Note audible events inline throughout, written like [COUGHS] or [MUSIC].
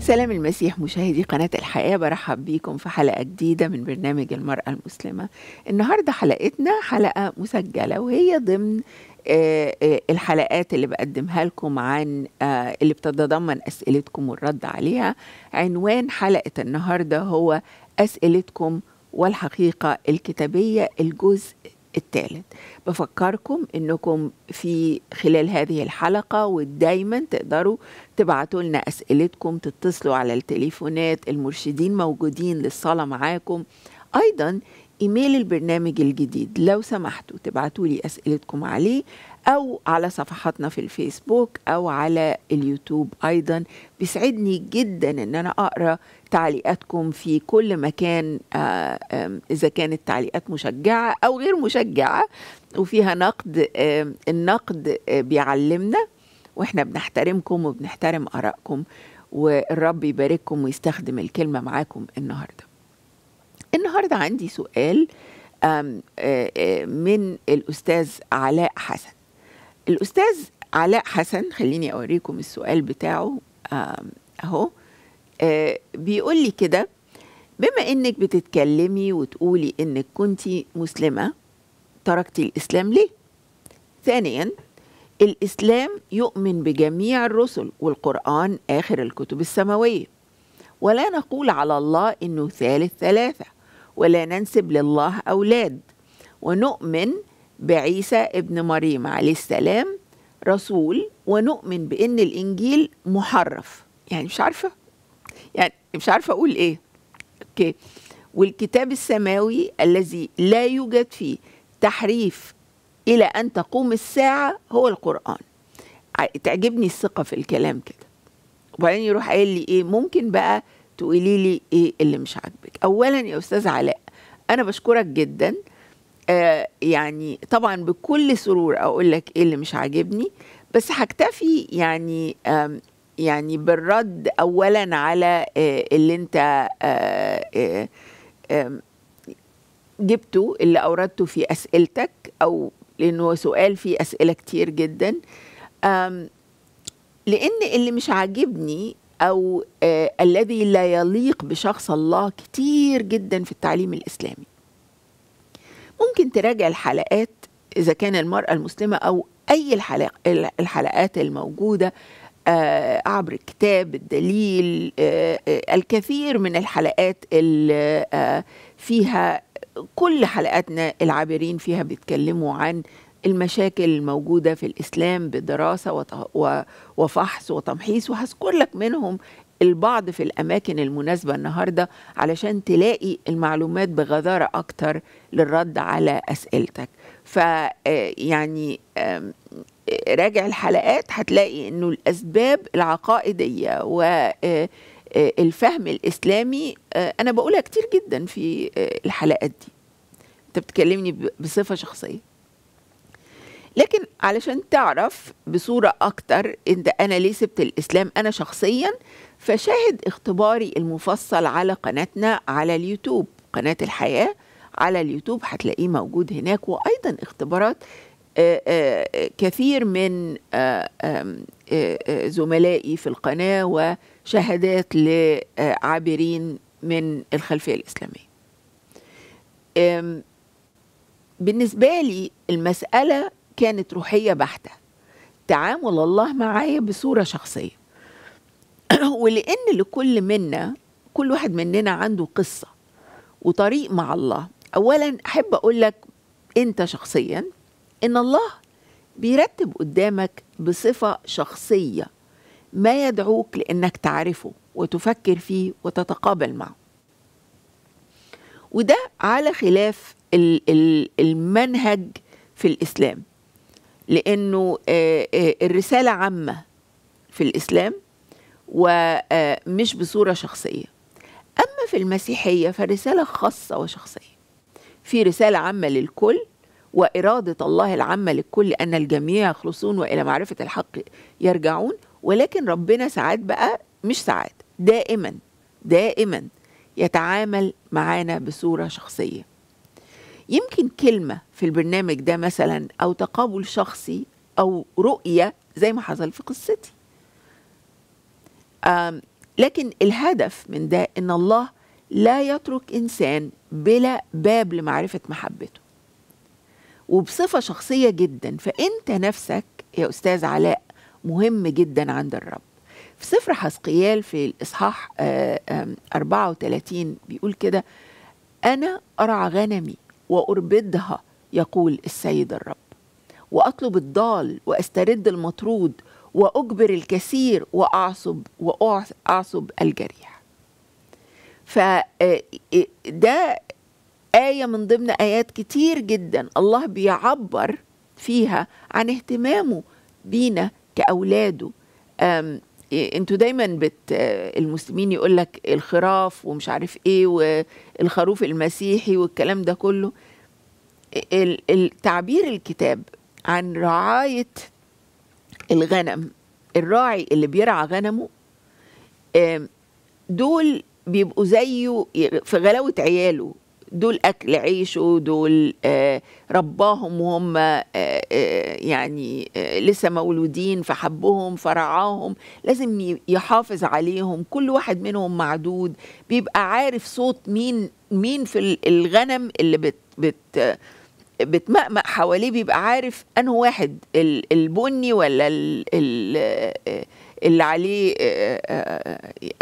سلام المسيح مشاهدي قناة الحياة برحب بيكم في حلقة جديدة من برنامج المرأة المسلمة النهاردة حلقتنا حلقة مسجلة وهي ضمن آه، آه، الحلقات اللي بقدمها لكم عن آه، اللي بتتضمن أسئلتكم والرد عليها عنوان حلقة النهاردة هو أسئلتكم والحقيقة الكتابية الجزء الثالث بفكركم انكم في خلال هذه الحلقة ودايما تقدروا تبعتوا لنا اسئلتكم تتصلوا على التليفونات المرشدين موجودين للصلاة معاكم ايضا ايميل البرنامج الجديد لو سمحتوا تبعتوا لي اسئلتكم عليه أو على صفحاتنا في الفيسبوك أو على اليوتيوب أيضا بيسعدني جدا أن أنا أقرأ تعليقاتكم في كل مكان آه، إذا كانت تعليقات مشجعة أو غير مشجعة وفيها نقد النقد بيعلمنا واحنا بنحترمكم وبنحترم آرائكم والرب يبارككم ويستخدم الكلمة معاكم النهاردة النهاردة عندي سؤال آه، آه، من الأستاذ علاء حسن الأستاذ علاء حسن خليني أوريكم السؤال بتاعه أهو آه، بيقول لي كده بما إنك بتتكلمي وتقولي إنك كنتي مسلمة تركتي الإسلام ليه؟ ثانياً الإسلام يؤمن بجميع الرسل والقرآن آخر الكتب السماوية ولا نقول على الله إنه ثالث ثلاثة ولا ننسب لله أولاد ونؤمن بعيسى ابن مريم عليه السلام رسول ونؤمن بأن الإنجيل محرف يعني مش عارفة يعني مش عارفة أقول إيه أوكي والكتاب السماوي الذي لا يوجد فيه تحريف إلى أن تقوم الساعة هو القرآن تعجبني الثقة في الكلام كده وبعدين يروح قايل لي إيه ممكن بقى تقولي لي إيه اللي مش عاجبك أولا يا أستاذ علاء أنا بشكرك جدا آه، يعني طبعا بكل سرور اقول لك ايه اللي مش عاجبني بس هكتفي يعني يعني بالرد اولا على آه، اللي انت آه، جبته اللي اوردته في اسئلتك او لانه سؤال فيه اسئله كتير جدا لان اللي مش عاجبني او الذي لا يليق بشخص الله كتير جدا في التعليم الاسلامي ممكن تراجع الحلقات إذا كان المرأة المسلمة أو أي الحلق الحلقات الموجودة آه، عبر الكتاب الدليل آه، آه، الكثير من الحلقات اللي فيها كل حلقاتنا العابرين فيها بيتكلموا عن المشاكل الموجودة في الإسلام بدراسة وفحص وتمحيص وهذكر لك منهم البعض في الأماكن المناسبة النهاردة علشان تلاقي المعلومات بغذارة أكتر للرد على أسئلتك فيعني آه، راجع الحلقات هتلاقي انه الاسباب العقائديه والفهم آه، آه، الاسلامي انا بقولها كتير جدا في الحلقات دي انت بتكلمني بصفه شخصيه لكن علشان تعرف بصورة أكتر أنت أنا ليه سبت الإسلام أنا شخصيا فشاهد اختباري المفصل على قناتنا على اليوتيوب قناة الحياة على اليوتيوب هتلاقيه موجود هناك وأيضا اختبارات آه، آه، كثير من آه، زملائي في القناة وشهادات لعابرين من الخلفية الإسلامية بالنسبة لي المسألة كانت روحية بحتة تعامل الله معايا بصورة شخصية [CLEARS THROAT] ولأن لكل منا كل واحد مننا عنده قصة وطريق مع الله أولا أحب أقول لك أنت شخصيا إن الله بيرتب قدامك بصفة شخصية ما يدعوك لأنك تعرفه وتفكر فيه وتتقابل معه وده على خلاف المنهج في الإسلام لانه آه، آه، الرساله عامه في الاسلام ومش آه، بصوره شخصيه اما في المسيحيه فالرساله خاصه وشخصيه في رساله عامه للكل واراده الله العامه للكل ان الجميع يخلصون والى معرفه الحق يرجعون ولكن ربنا ساعات بقى مش ساعات دائما دائما يتعامل معانا بصوره شخصيه يمكن كلمه في البرنامج ده مثلا او تقابل شخصي او رؤيه زي ما حصل في قصتي لكن الهدف من ده ان الله لا يترك انسان بلا باب لمعرفه محبته وبصفه شخصيه جدا فانت نفسك يا استاذ علاء مهم جدا عند الرب في سفر حسقيال في الإصحاح 34 آه، بيقول كده أنا أرعى غنمي وأربدها يقول السيد الرب وأطلب الضال وأسترد المطرود وأجبر الكثير وأعصب وأعصب الجريح فده آه، إيه،, آية من ضمن آيات كتير جدا الله بيعبر فيها عن اهتمامه بينا كأولاده انتوا دايما بت المسلمين يقول لك الخراف ومش عارف ايه والخروف المسيحي والكلام ده كله التعبير الكتاب عن رعاية الغنم الراعي اللي بيرعى غنمه دول بيبقوا زيه في غلاوة عياله دول اكل عيشه دول آه، رباهم وهم آه، آه، يعني لسه مولودين فحبهم فرعاهم لازم يحافظ عليهم كل واحد منهم معدود بيبقى عارف صوت مين مين في الغنم اللي بت بت بتمأمأ حواليه بيبقى عارف انه واحد البني ولا اللي عليه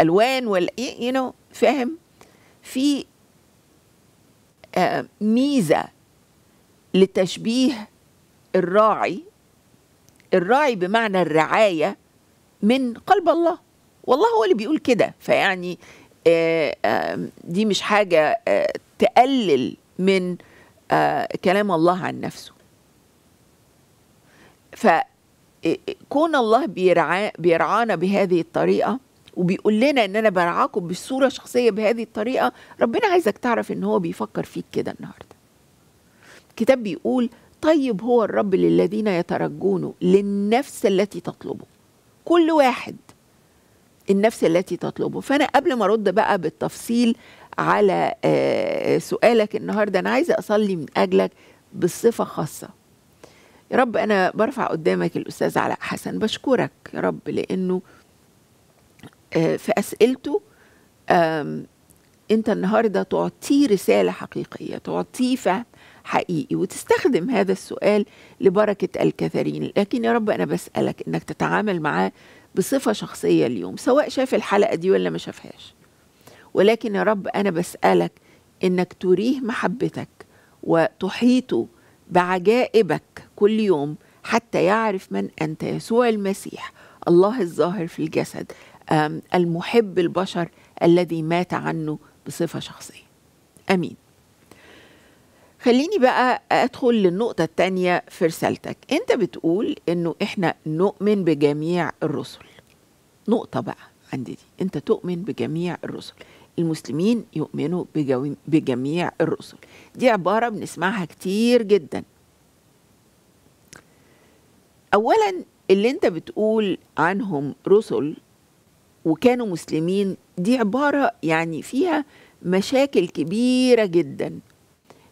الوان ولا يو فاهم في آه، ميزه لتشبيه الراعي الراعي بمعنى الرعايه من قلب الله والله هو اللي بيقول كده فيعني آه، دي مش حاجه آه، تقلل من كلام الله عن نفسه فكون الله بيرعانا بهذه الطريقه وبيقول لنا ان انا برعاكم بالصوره الشخصيه بهذه الطريقه ربنا عايزك تعرف ان هو بيفكر فيك كده النهارده الكتاب بيقول طيب هو الرب للذين يترجونه للنفس التي تطلبه كل واحد النفس التي تطلبه فانا قبل ما ارد بقى بالتفصيل على آه، سؤالك النهارده انا عايزه اصلي من اجلك بصفه خاصه يا رب انا برفع قدامك الاستاذ علاء حسن بشكرك يا رب لانه آه، في اسئلته انت النهارده تعطيه رساله حقيقيه تعطيه فهم حقيقي وتستخدم هذا السؤال لبركه الكثيرين لكن يا رب انا بسالك انك تتعامل معاه بصفه شخصيه اليوم سواء شاف الحلقه دي ولا ما شافهاش ولكن يا رب انا بسالك انك تريه محبتك وتحيطه بعجائبك كل يوم حتى يعرف من انت يسوع المسيح الله الظاهر في الجسد المحب البشر الذي مات عنه بصفة شخصية أمين خليني بقى أدخل للنقطة الثانية في رسالتك أنت بتقول أنه إحنا نؤمن بجميع الرسل نقطة بقى عندي دي أنت تؤمن بجميع الرسل المسلمين يؤمنوا بجميع الرسل دي عبارة بنسمعها كتير جدا أولا اللي أنت بتقول عنهم رسل وكانوا مسلمين دي عبارة يعني فيها مشاكل كبيرة جدا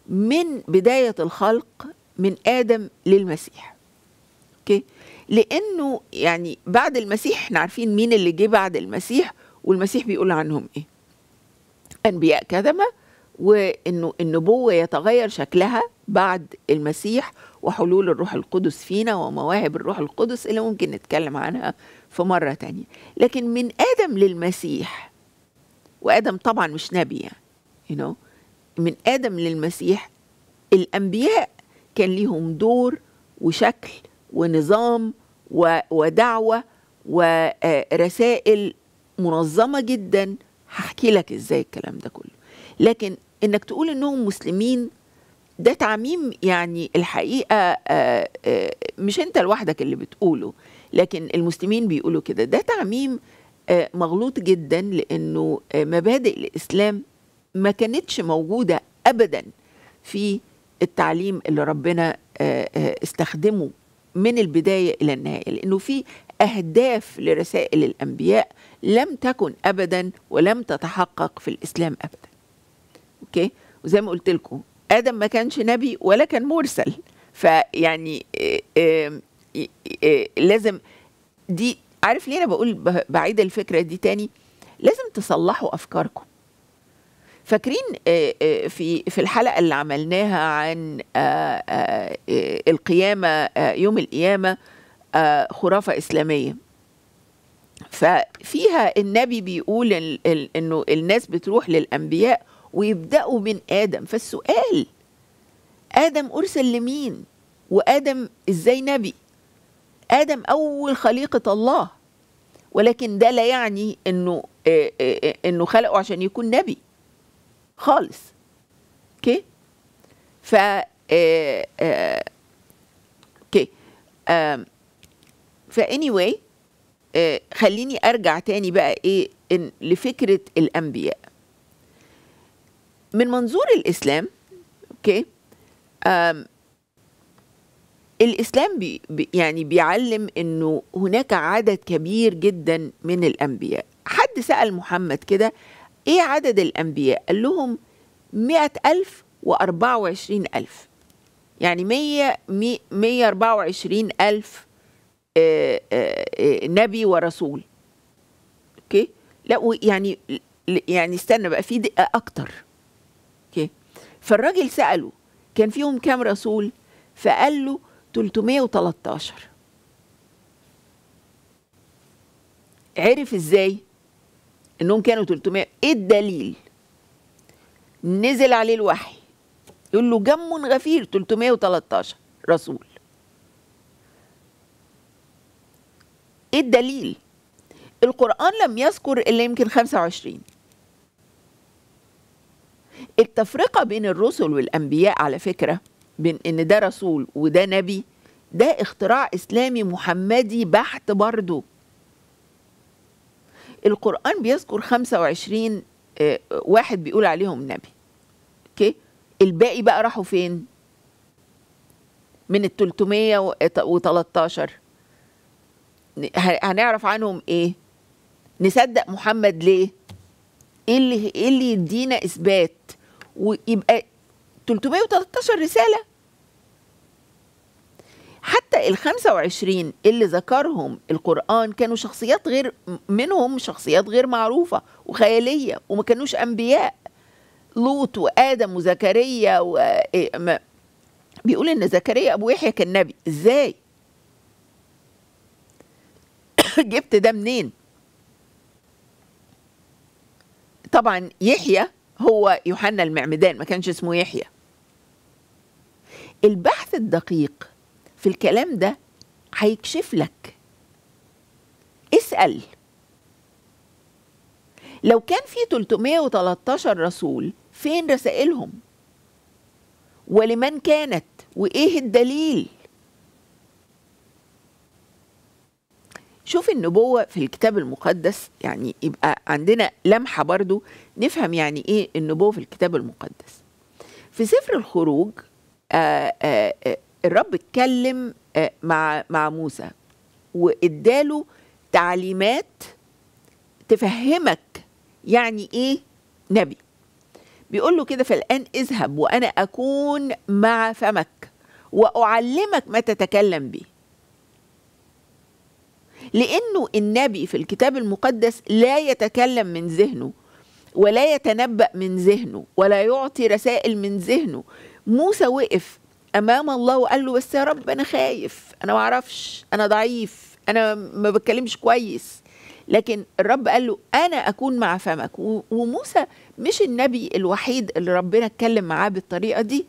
من بداية الخلق من آدم للمسيح أوكي لأنه يعني بعد المسيح احنا عارفين مين اللي جه بعد المسيح والمسيح بيقول عنهم إيه أنبياء كذبة وإنه النبوة يتغير شكلها بعد المسيح وحلول الروح القدس فينا ومواهب الروح القدس اللي ممكن نتكلم عنها في مرة تانية لكن من آدم للمسيح وآدم طبعا مش نبي يعني you know من آدم للمسيح الأنبياء كان ليهم دور وشكل ونظام ودعوة ورسائل آه، منظمة جدا هحكي لك ازاي الكلام ده كله لكن انك تقول انهم مسلمين ده تعميم يعني الحقيقة آه، آه، مش انت لوحدك اللي بتقوله لكن المسلمين بيقولوا كده ده تعميم آه، مغلوط جدا لانه آه، مبادئ الاسلام ما كانتش موجوده ابدا في التعليم اللي ربنا آه، استخدمه من البدايه الى النهايه لانه في اهداف لرسائل الانبياء لم تكن ابدا ولم تتحقق في الاسلام ابدا اوكي وزي ما قلت لكم ادم ما كانش نبي ولا كان مرسل فيعني إيه، إيه، لازم دي عارف ليه انا بقول بعيد الفكره دي تاني لازم تصلحوا افكاركم فاكرين آه، آه، في في الحلقه اللي عملناها عن آه، القيامه يوم القيامه خرافه اسلاميه ففيها النبي بيقول انه الناس بتروح للانبياء ويبداوا من ادم فالسؤال ادم ارسل لمين وادم ازاي نبي آدم أول خليقة الله ولكن ده لا يعني إنه آه، آه، آه، إنه خلقه عشان يكون نبي خالص أوكي ف أوكي ف anyway خليني أرجع تاني بقى إيه إن لفكرة الأنبياء من منظور الإسلام أوكي الإسلام بي يعني بيعلم أنه هناك عدد كبير جدا من الأنبياء حد سأل محمد كده إيه عدد الأنبياء قال لهم مئة ألف وأربعة وعشرين ألف يعني مية مية أربعة وعشرين ألف آه، آه، آه، نبي ورسول أوكي لا يعني يعني استنى بقى في دقة أكتر أوكي فالراجل سأله كان فيهم كام رسول فقال له 313 عرف ازاي انهم كانوا 300 ايه الدليل نزل عليه الوحي يقول له جم غفير 313 رسول ايه الدليل القرآن لم يذكر إلا يمكن 25 التفرقة بين الرسل والأنبياء على فكرة بين ان ده رسول وده نبي ده اختراع اسلامي محمدي بحت برضه القرآن بيذكر 25 آه، واحد بيقول عليهم نبي اوكي الباقي بقى راحوا فين من ال 313 آه، هنعرف عنهم ايه نصدق محمد ليه ايه اللي ايه اللي يدينا اثبات ويبقى 313 رساله حتى ال 25 اللي ذكرهم القرآن كانوا شخصيات غير منهم شخصيات غير معروفة وخيالية وما كانوش أنبياء لوط وآدم وزكريا و... إيه، بيقول إن زكريا أبو يحيى كان نبي إزاي؟ [COUGHS] جبت ده منين؟ طبعا يحيى هو يوحنا المعمدان ما كانش اسمه يحيى البحث الدقيق في الكلام ده هيكشف لك اسأل لو كان في 313 رسول فين رسائلهم ولمن كانت وايه الدليل شوف النبوة في الكتاب المقدس يعني يبقى عندنا لمحة برضو نفهم يعني ايه النبوة في الكتاب المقدس في سفر الخروج آآ آه، آآ آه، آه، الرب اتكلم آه، مع مع موسى واداله تعليمات تفهمك يعني ايه نبي بيقول له كده فالان اذهب وانا اكون مع فمك واعلمك ما تتكلم به لانه النبي في الكتاب المقدس لا يتكلم من ذهنه ولا يتنبأ من ذهنه ولا يعطي رسائل من ذهنه موسى وقف امام الله وقال له بس يا رب انا خايف انا ما اعرفش انا ضعيف انا ما بتكلمش كويس لكن الرب قال له انا اكون مع فمك وموسى مش النبي الوحيد اللي ربنا اتكلم معاه بالطريقه دي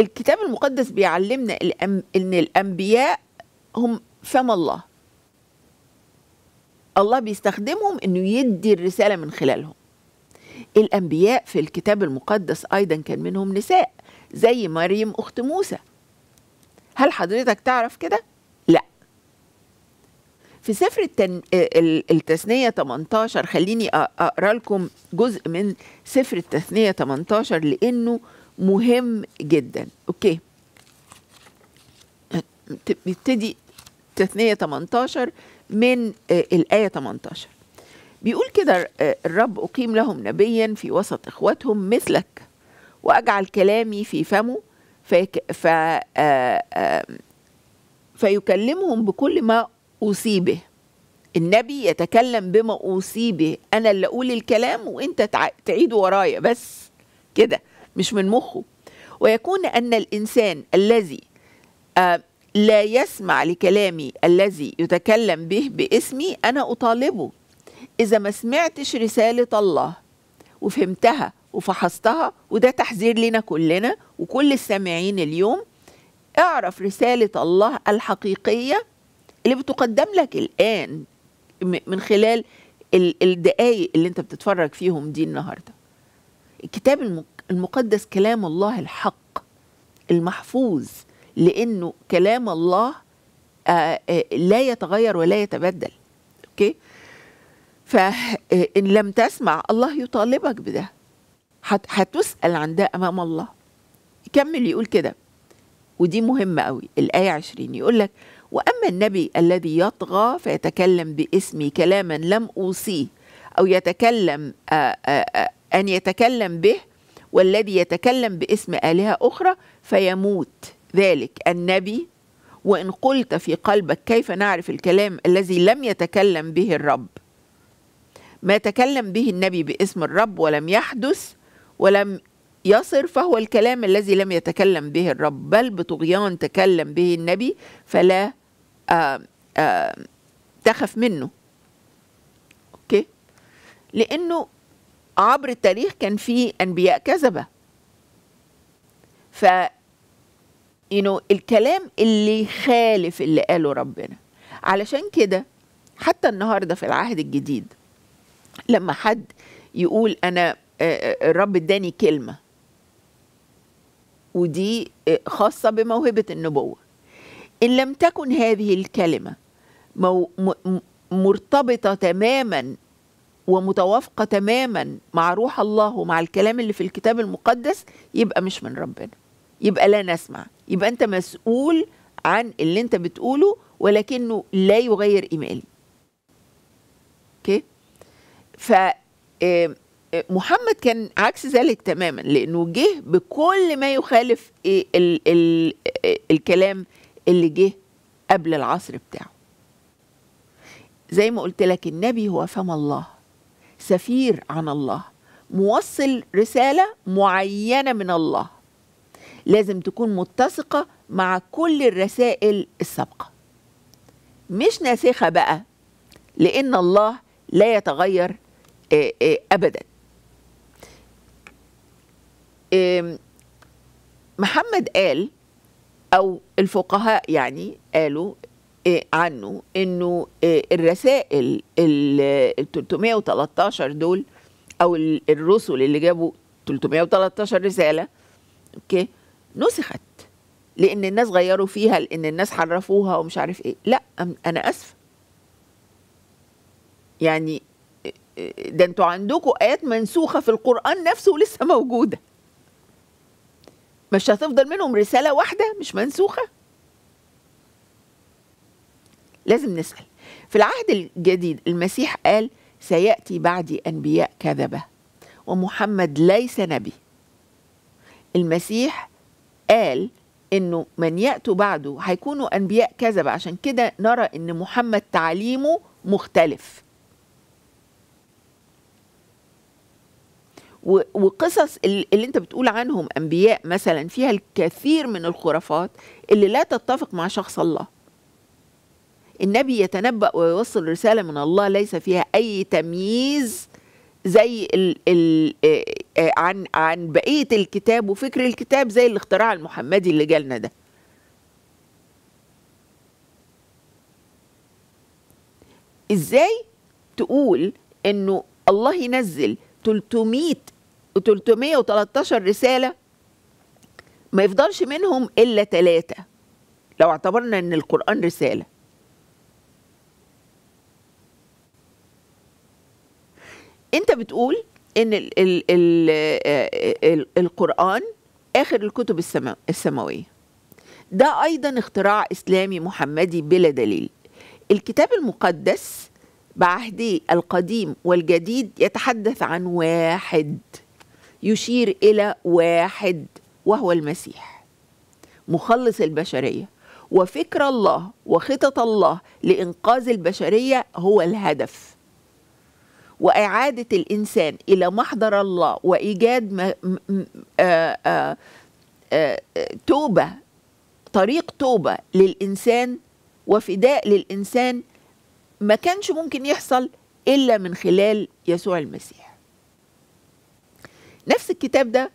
الكتاب المقدس بيعلمنا ان الانبياء هم فم الله الله بيستخدمهم انه يدي الرساله من خلالهم الانبياء في الكتاب المقدس ايضا كان منهم نساء زي مريم أخت موسى هل حضرتك تعرف كده؟ لا في سفر التن... التثنية 18 خليني أقرأ لكم جزء من سفر التثنية 18 لأنه مهم جدا أوكي بيبتدي تثنية 18 من آه، الآية 18 بيقول كده آه، الرب أقيم لهم نبيا في وسط إخواتهم مثلك وأجعل كلامي في فمه فيك ف آه، آه، فيكلمهم بكل ما أوصي به النبي يتكلم بما أوصي به أنا اللي أقول الكلام وأنت تعيد ورايا بس كده مش من مخه ويكون أن الإنسان الذي آه، لا يسمع لكلامي الذي يتكلم به باسمي أنا أطالبه إذا ما سمعتش رسالة الله وفهمتها وفحصتها وده تحذير لنا كلنا وكل السامعين اليوم اعرف رسالة الله الحقيقية اللي بتقدم لك الآن من خلال الدقايق اللي انت بتتفرج فيهم دي النهاردة الكتاب المقدس كلام الله الحق المحفوظ لأنه كلام الله لا يتغير ولا يتبدل اوكي فإن لم تسمع الله يطالبك بده هتسأل عن ده أمام الله يكمل يقول كده ودي مهمة قوي الآية عشرين يقول لك وأما النبي الذي يطغى فيتكلم باسمي كلاما لم أوصيه أو يتكلم آآ آآ أن يتكلم به والذي يتكلم باسم آلهة أخرى فيموت ذلك النبي وإن قلت في قلبك كيف نعرف الكلام الذي لم يتكلم به الرب ما تكلم به النبي باسم الرب ولم يحدث ولم يصر فهو الكلام الذي لم يتكلم به الرب بل بطغيان تكلم به النبي فلا آآ آه، آآ آه، تخف منه اوكي لانه عبر التاريخ كان في انبياء كذبه ف يعني الكلام اللي خالف اللي قاله ربنا علشان كده حتى النهارده في العهد الجديد لما حد يقول انا آه، آه، الرب اداني كلمه ودي آه، خاصه بموهبه النبوه ان لم تكن هذه الكلمه مرتبطه تماما ومتوافقه تماما مع روح الله ومع الكلام اللي في الكتاب المقدس يبقى مش من ربنا يبقى لا نسمع يبقى انت مسؤول عن اللي انت بتقوله ولكنه لا يغير ايماني اوكي ف محمد كان عكس ذلك تماما لانه جه بكل ما يخالف إيه الـ الـ الكلام اللي جه قبل العصر بتاعه زي ما قلت لك النبي هو فم الله سفير عن الله موصل رساله معينه من الله لازم تكون متسقه مع كل الرسائل السابقه مش ناسخه بقى لان الله لا يتغير آه، آه، ابدا محمد قال او الفقهاء يعني قالوا إيه، عنه انه إيه، الرسائل ال 313 دول او الرسل اللي جابوا 313 رساله اوكي نسخت لان الناس غيروا فيها لان الناس حرفوها ومش عارف ايه لا انا اسف يعني إيه، ده انتوا عندكم ايات منسوخه في القران نفسه ولسه موجوده مش هتفضل منهم رسالة واحدة مش منسوخة لازم نسأل في العهد الجديد المسيح قال سيأتي بعدي أنبياء كذبة ومحمد ليس نبي المسيح قال انه من ياتوا بعده هيكونوا انبياء كذبه عشان كده نرى ان محمد تعليمه مختلف وقصص اللي انت بتقول عنهم انبياء مثلا فيها الكثير من الخرافات اللي لا تتفق مع شخص الله النبي يتنبأ ويوصل رسالة من الله ليس فيها أي تمييز زي ال ال عن عن بقية الكتاب وفكر الكتاب زي الاختراع المحمدي اللي جالنا ده ازاي تقول انه الله ينزل 300 313 رسالة ما يفضلش منهم إلا ثلاثة لو اعتبرنا إن القرآن رسالة أنت بتقول إن الـ الـ الـ الـ القرآن آخر الكتب السماوية ده أيضا اختراع إسلامي محمدي بلا دليل الكتاب المقدس بعهدي القديم والجديد يتحدث عن واحد يشير الى واحد وهو المسيح مخلص البشريه وفكر الله وخطط الله لانقاذ البشريه هو الهدف واعاده الانسان الى محضر الله وايجاد م... م... آ... آ... آ... توبه طريق توبه للانسان وفداء للانسان ما كانش ممكن يحصل الا من خلال يسوع المسيح نفس الكتاب ده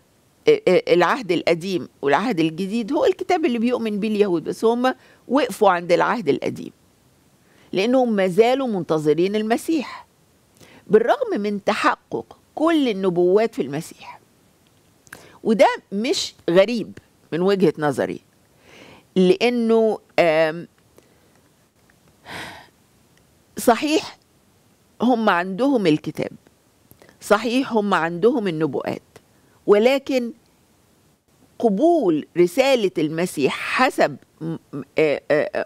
آه، آه، العهد القديم والعهد الجديد هو الكتاب اللي بيؤمن بيه اليهود بس هم وقفوا عند العهد القديم لانهم ما زالوا منتظرين المسيح بالرغم من تحقق كل النبوات في المسيح وده مش غريب من وجهه نظري لانه صحيح هم عندهم الكتاب صحيح هم عندهم النبوءات ولكن قبول رسالة المسيح حسب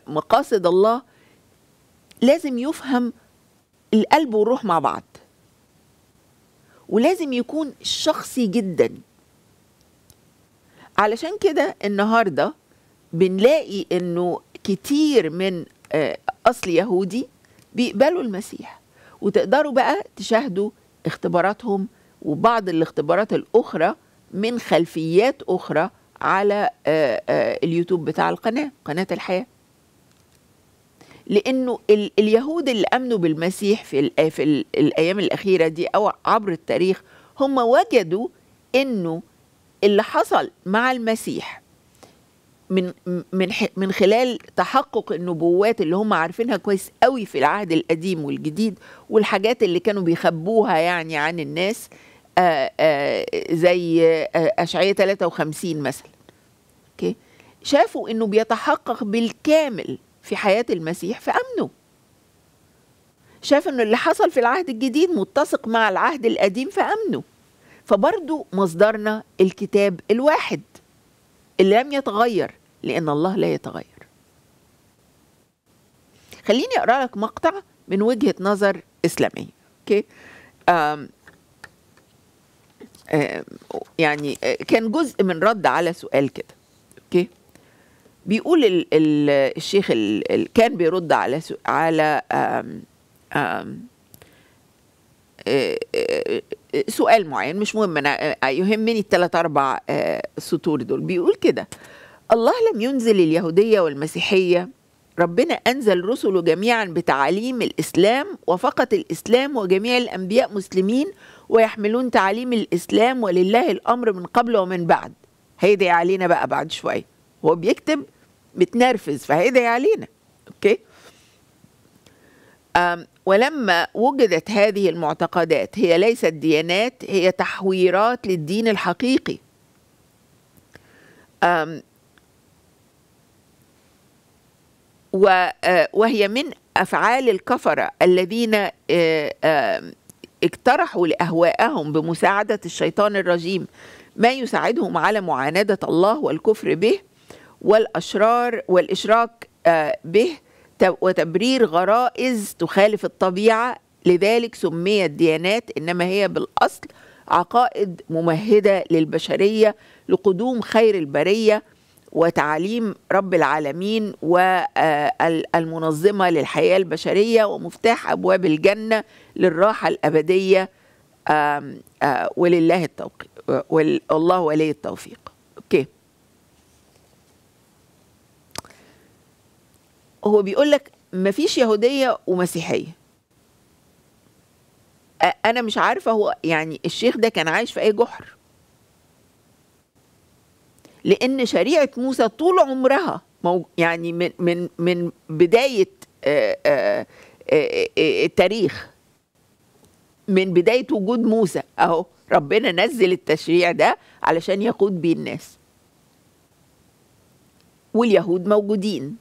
مقاصد الله لازم يفهم القلب والروح مع بعض ولازم يكون شخصي جدا علشان كده النهارده بنلاقي انه كتير من اصل يهودي بيقبلوا المسيح وتقدروا بقى تشاهدوا اختباراتهم وبعض الاختبارات الأخرى من خلفيات أخرى على آه، آه، اليوتيوب بتاع القناة قناة الحياة لأنه اليهود اللي آمنوا بالمسيح في, الأيام الأخيرة دي أو عبر التاريخ هم وجدوا أنه اللي حصل مع المسيح من من من خلال تحقق النبوات اللي هم عارفينها كويس قوي في العهد القديم والجديد والحاجات اللي كانوا بيخبوها يعني عن الناس آآ آه، آآ آه، زي آه، اشعياء 53 مثلا اوكي شافوا انه بيتحقق بالكامل في حياه المسيح فامنوا شاف انه اللي حصل في العهد الجديد متسق مع العهد القديم فامنوا فبرضه مصدرنا الكتاب الواحد اللي لم يتغير لأن الله لا يتغير خليني أقرأ لك مقطع من وجهة نظر إسلامية أوكي آم آم يعني آه، كان جزء من رد على سؤال كده أوكي بيقول الـ الـ الشيخ الـ كان بيرد على على آم آم آه، آه، سؤال معين مش مهم انا يهمني الثلاث اربع سطور دول بيقول كده الله لم ينزل اليهودية والمسيحية ربنا أنزل رسله جميعا بتعاليم الإسلام وفقط الإسلام وجميع الأنبياء مسلمين ويحملون تعاليم الإسلام ولله الأمر من قبل ومن بعد هيدعي علينا بقى بعد شوية هو بيكتب متنرفز فهيدعي علينا أوكي ولما وجدت هذه المعتقدات هي ليست ديانات هي تحويرات للدين الحقيقي أم آه، وهي من افعال الكفره الذين آه، آه، اقترحوا لاهواءهم بمساعده الشيطان الرجيم ما يساعدهم على معانده الله والكفر به والاشرار والاشراك به وتبرير غرائز تخالف الطبيعه لذلك سميت ديانات انما هي بالاصل عقائد ممهده للبشريه لقدوم خير البريه وتعاليم رب العالمين والمنظمه للحياه البشريه ومفتاح ابواب الجنه للراحه الابديه آه، ولله التوفيق والله ولي التوفيق اوكي هو بيقول لك مفيش يهوديه ومسيحيه انا مش عارفه هو يعني الشيخ ده كان عايش في اي جحر لان شريعه موسى طول عمرها يعني من من من بدايه آه، آه، آه، التاريخ من بدايه وجود موسى اهو ربنا نزل التشريع ده علشان يقود بيه الناس واليهود موجودين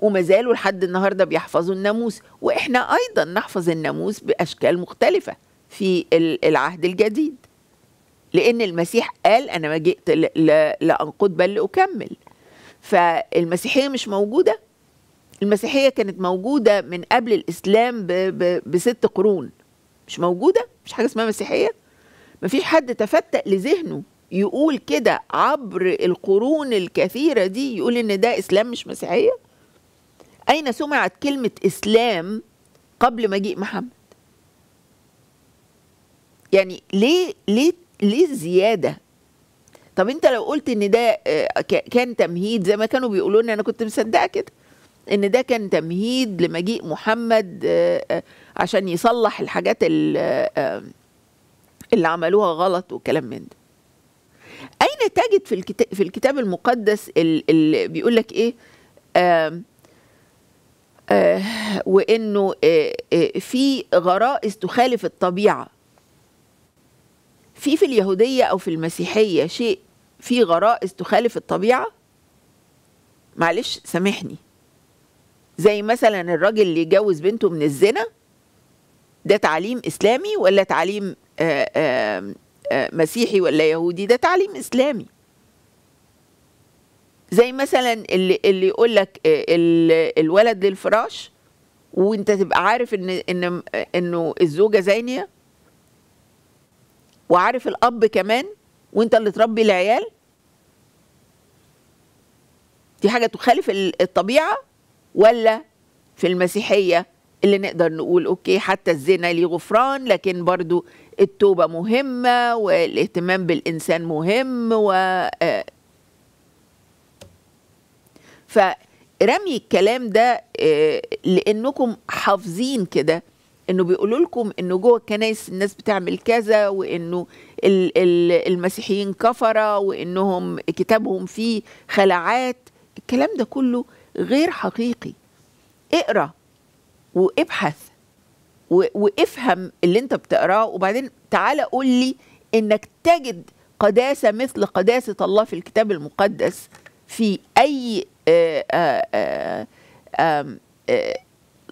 وما زالوا لحد النهارده بيحفظوا الناموس واحنا ايضا نحفظ الناموس باشكال مختلفه في العهد الجديد لأن المسيح قال أنا ما جئت لأنقض بل لأكمل فالمسيحية مش موجودة المسيحية كانت موجودة من قبل الإسلام بـ بـ بست قرون مش موجودة مش حاجة اسمها مسيحية مفيش حد تفتأ لذهنه يقول كده عبر القرون الكثيرة دي يقول إن ده إسلام مش مسيحية أين سمعت كلمة إسلام قبل مجيء محمد يعني ليه ليه ليه الزياده طب انت لو قلت ان ده آه، كان تمهيد زي ما كانوا بيقولوا انا كنت مصدقه كده ان ده كان تمهيد لمجيء محمد آه، آه، عشان يصلح الحاجات اللي, اللي عملوها غلط وكلام من ده اين تجد في الكتاب في الكتاب المقدس اللي بيقول لك ايه وانه في غرائز تخالف الطبيعه في في اليهودية أو في المسيحية شيء فيه غرائز تخالف الطبيعة معلش سامحني زي مثلا الراجل اللي يجوز بنته من الزنا ده تعليم إسلامي ولا تعليم آآ آه، آآ آه، آه، مسيحي ولا يهودي ده تعليم إسلامي زي مثلا اللي, اللي يقول لك الولد للفراش وانت تبقى عارف ان ان انه الزوجه زانيه وعارف الاب كمان وانت اللي تربي العيال دي حاجه تخالف الطبيعه ولا في المسيحيه اللي نقدر نقول اوكي حتى الزنا ليه غفران لكن برضو التوبه مهمه والاهتمام بالانسان مهم و آه. فرمي الكلام ده آه، لانكم حافظين كده انه بيقولوا لكم انه جوه الكنائس الناس بتعمل كذا وانه المسيحيين كفره وانهم كتابهم فيه خلعات الكلام ده كله غير حقيقي اقرا وابحث وافهم اللي انت بتقراه وبعدين تعالى قول لي انك تجد قداسه مثل قداسه الله في الكتاب المقدس في اي آآ آه، آآ آه، آآ آه،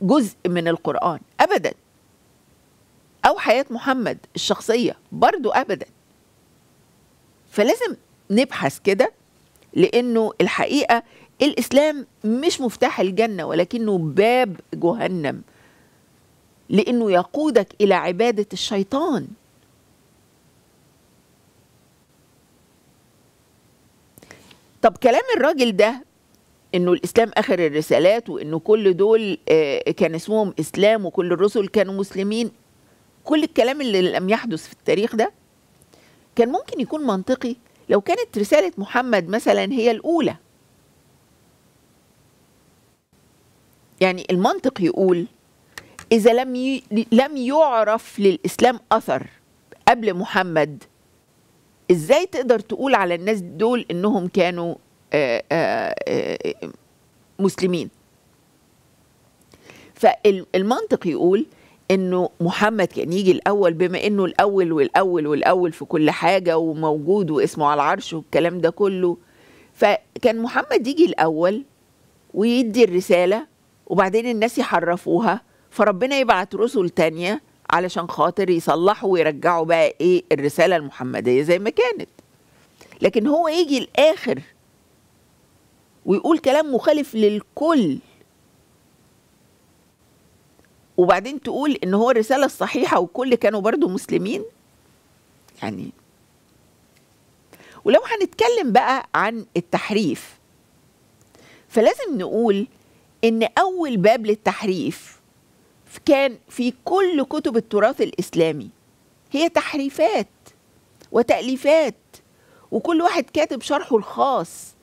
جزء من القرآن أبدا أو حياة محمد الشخصية برضو أبدا فلازم نبحث كده لأنه الحقيقة الإسلام مش مفتاح الجنة ولكنه باب جهنم لأنه يقودك إلى عبادة الشيطان طب كلام الراجل ده انه الاسلام اخر الرسالات وانه كل دول آه، كان اسمهم اسلام وكل الرسل كانوا مسلمين كل الكلام اللي لم يحدث في التاريخ ده كان ممكن يكون منطقي لو كانت رسالة محمد مثلا هي الأولى يعني المنطق يقول إذا لم ي... لم يعرف للإسلام أثر قبل محمد إزاي تقدر تقول على الناس دول إنهم كانوا آآ آآ مسلمين فالمنطق يقول انه محمد كان يجي الاول بما انه الاول والاول والاول في كل حاجه وموجود واسمه على العرش والكلام ده كله فكان محمد يجي الاول ويدي الرساله وبعدين الناس يحرفوها فربنا يبعت رسل تانية علشان خاطر يصلحوا ويرجعوا بقى ايه الرساله المحمديه زي ما كانت لكن هو يجي الاخر ويقول كلام مخالف للكل وبعدين تقول ان هو الرساله الصحيحه وكل كانوا برضو مسلمين يعني ولو هنتكلم بقى عن التحريف فلازم نقول ان اول باب للتحريف كان في كل كتب التراث الاسلامي هي تحريفات وتاليفات وكل واحد كاتب شرحه الخاص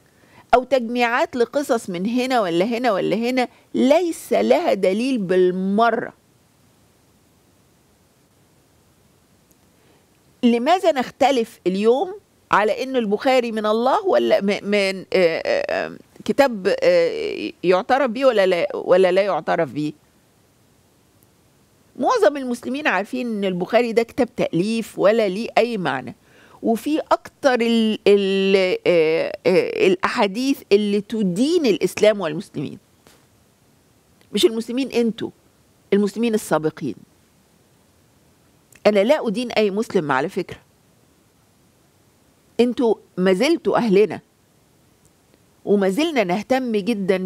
أو تجميعات لقصص من هنا ولا هنا ولا هنا ليس لها دليل بالمرة لماذا نختلف اليوم على أن البخاري من الله ولا من آه، آه، كتاب آه، يعترف به ولا لا, ولا لا يعترف به معظم المسلمين عارفين أن البخاري ده كتاب تأليف ولا ليه أي معنى وفي أكتر ال ال آه، آه، الأحاديث اللي تدين الإسلام والمسلمين مش المسلمين أنتوا المسلمين السابقين أنا لا أدين أي مسلم على فكرة أنتوا ما زلتوا أهلنا وما زلنا نهتم جدا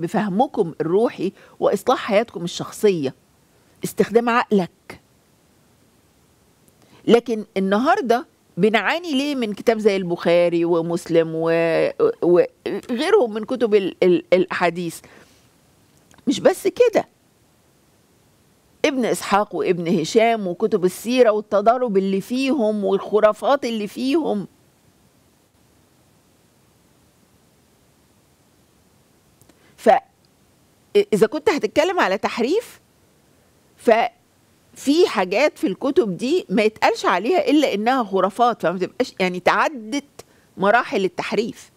بفهمكم الروحي واصلاح حياتكم الشخصيه استخدام عقلك لكن النهارده بنعاني ليه من كتاب زي البخاري ومسلم وغيرهم من كتب الاحاديث مش بس كده ابن اسحاق وابن هشام وكتب السيره والتضارب اللي فيهم والخرافات اللي فيهم فاذا كنت هتتكلم على تحريف ف في حاجات في الكتب دي ما يتقالش عليها الا انها خرافات فما تبقاش يعني تعدت مراحل التحريف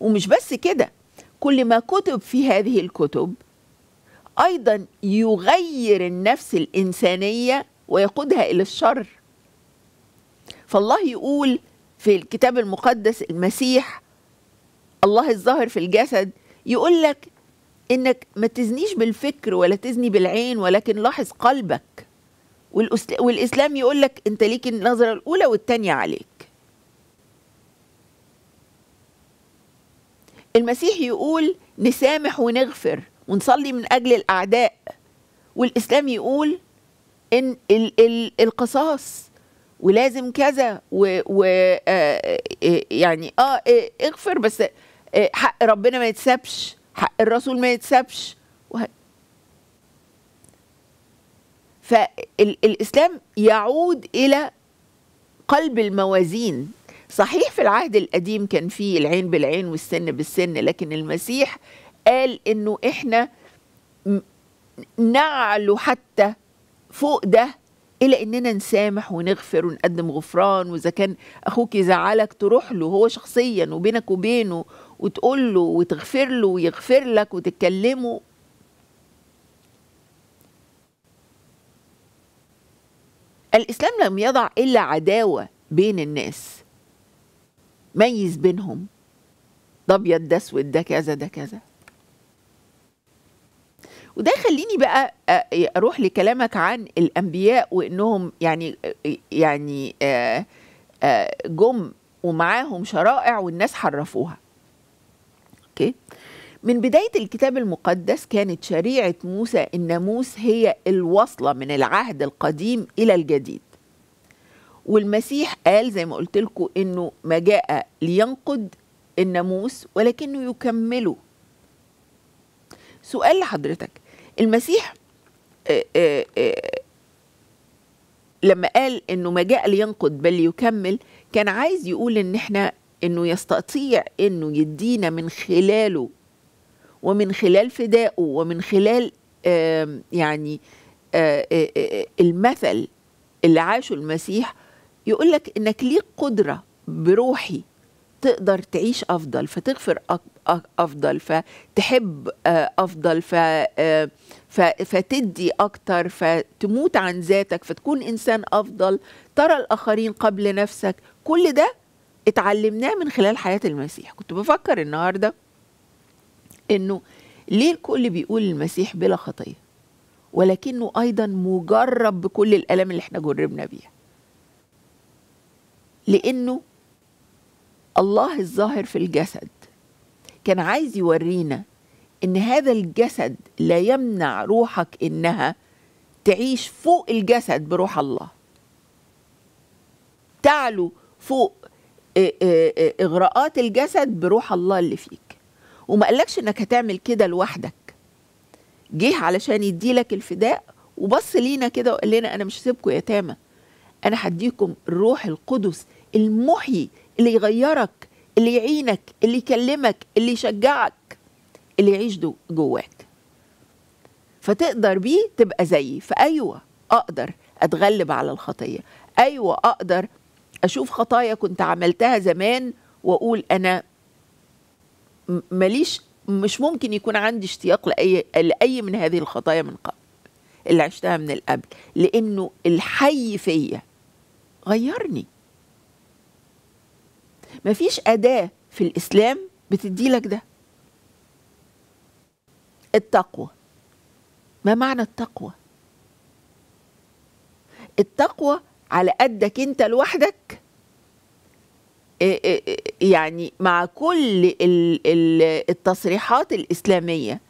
ومش بس كده كل ما كتب في هذه الكتب ايضا يغير النفس الانسانيه ويقودها الى الشر فالله يقول في الكتاب المقدس المسيح الله الظاهر في الجسد يقول لك انك ما تزنيش بالفكر ولا تزني بالعين ولكن لاحظ قلبك والاسلام يقول لك انت ليك النظره الاولى والثانيه عليك المسيح يقول نسامح ونغفر ونصلي من اجل الاعداء والاسلام يقول ان ال ال القصاص ولازم كذا و, و آه, آه، يعني آه،, اه اغفر بس آه، حق ربنا ما يتسابش حق الرسول ما يتسابش وه... فالإسلام يعود إلى قلب الموازين صحيح في العهد القديم كان فيه العين بالعين والسن بالسن لكن المسيح قال إنه إحنا نعلو حتى فوق ده إلى إننا نسامح ونغفر ونقدم غفران وإذا كان أخوك يزعلك تروح له هو شخصيا وبينك وبينه وتقول له وتغفر له ويغفر لك وتتكلمه الإسلام لم يضع إلا عداوة بين الناس ميز بينهم ده أبيض ده أسود ده كذا ده كذا وده يخليني بقى آه، أروح لكلامك عن الأنبياء وإنهم يعني يعني آه، آه، جم ومعاهم شرائع والناس حرفوها اوكي من بداية الكتاب المقدس كانت شريعة موسى الناموس هي الوصلة من العهد القديم إلى الجديد والمسيح قال زي ما قلت لكم إنه ما جاء لينقد الناموس ولكنه يكمله سؤال لحضرتك المسيح آآ آه، آآ آه، آه، لما قال إنه ما جاء لينقد بل يكمل كان عايز يقول إن إحنا انه يستطيع انه يدينا من خلاله ومن خلال فدائه ومن خلال يعني المثل اللي عاشه المسيح يقول لك انك ليك قدره بروحي تقدر تعيش افضل فتغفر افضل فتحب افضل فتدي اكتر فتموت عن ذاتك فتكون انسان افضل ترى الاخرين قبل نفسك كل ده اتعلمناه من خلال حياة المسيح كنت بفكر النهاردة انه ليه الكل بيقول المسيح بلا خطية ولكنه ايضا مجرب بكل الالام اللي احنا جربنا بيها لانه الله الظاهر في الجسد كان عايز يورينا ان هذا الجسد لا يمنع روحك انها تعيش فوق الجسد بروح الله تعلو فوق اغراءات الجسد بروح الله اللي فيك وما قالكش انك هتعمل كده لوحدك جه علشان يديلك الفداء وبص لينا كده وقال لنا انا مش هسيبكم يتامى انا هديكم الروح القدس المحيي اللي يغيرك اللي يعينك اللي يكلمك اللي يشجعك اللي يعيش جواك فتقدر بيه تبقى زيي فايوه اقدر اتغلب على الخطيه ايوه اقدر اشوف خطايا كنت عملتها زمان واقول انا ماليش مش ممكن يكون عندي اشتياق لاي لاي من هذه الخطايا من قبل اللي عشتها من القبل لانه الحي فيا غيرني مفيش اداه في الاسلام بتديلك ده التقوى ما معنى التقوى التقوى على قدك انت لوحدك إيه، إيه، إيه، يعني مع كل التصريحات الإسلامية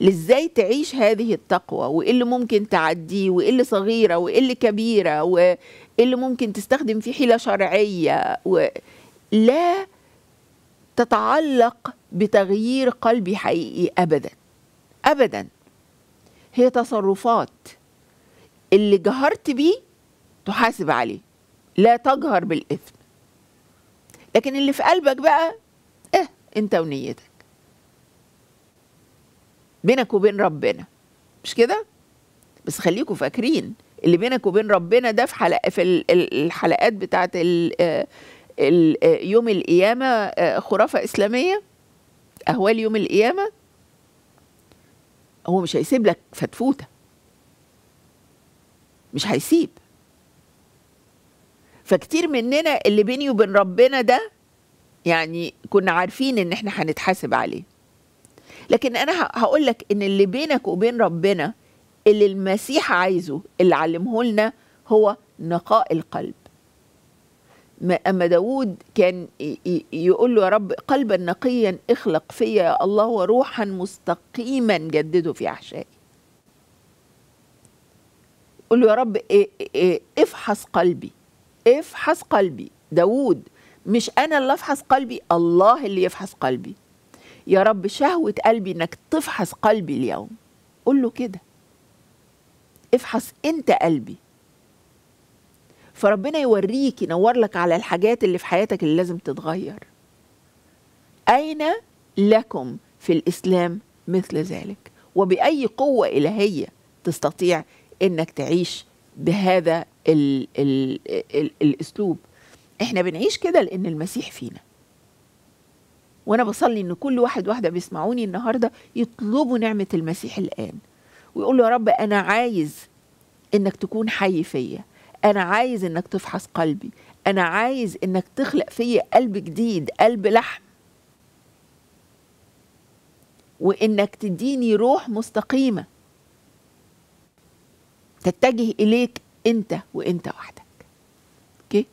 لازاي تعيش هذه التقوى وايه اللي ممكن تعديه وايه اللي صغيره وايه اللي كبيره وايه اللي ممكن تستخدم فيه حيله شرعيه و... لا تتعلق بتغيير قلبي حقيقي ابدا ابدا هي تصرفات اللي جهرت بيه تحاسب عليه لا تجهر بالإثم لكن اللي في قلبك بقى إيه أنت ونيتك بينك وبين ربنا مش كده بس خليكوا فاكرين اللي بينك وبين ربنا ده في حلقه في الحلقات بتاعت يوم القيامة آه، خرافة إسلامية أهوال يوم القيامة هو مش هيسيب لك فتفوتة مش هيسيب فكتير مننا اللي بيني وبين ربنا ده يعني كنا عارفين ان احنا هنتحاسب عليه لكن انا هقول لك ان اللي بينك وبين ربنا اللي المسيح عايزه اللي علمه لنا هو نقاء القلب اما داود كان يقول له يا رب قلبا نقيا اخلق فيا يا الله وروحا مستقيما جدده في احشائي قول له يا رب افحص قلبي افحص قلبي داوود مش انا اللي افحص قلبي الله اللي يفحص قلبي يا رب شهوة قلبي انك تفحص قلبي اليوم قول له كده افحص انت قلبي فربنا يوريك ينور لك على الحاجات اللي في حياتك اللي لازم تتغير أين لكم في الإسلام مثل ذلك وبأي قوة إلهية تستطيع أنك تعيش بهذا الـ الـ الـ الاسلوب احنا بنعيش كده لان المسيح فينا وانا بصلي ان كل واحد واحده بيسمعوني النهارده يطلبوا نعمه المسيح الان ويقولوا يا رب انا عايز انك تكون حي فيا انا عايز انك تفحص قلبي انا عايز انك تخلق فيا قلب جديد قلب لحم وانك تديني روح مستقيمه تتجه إليك أنت وأنت وحدك أوكي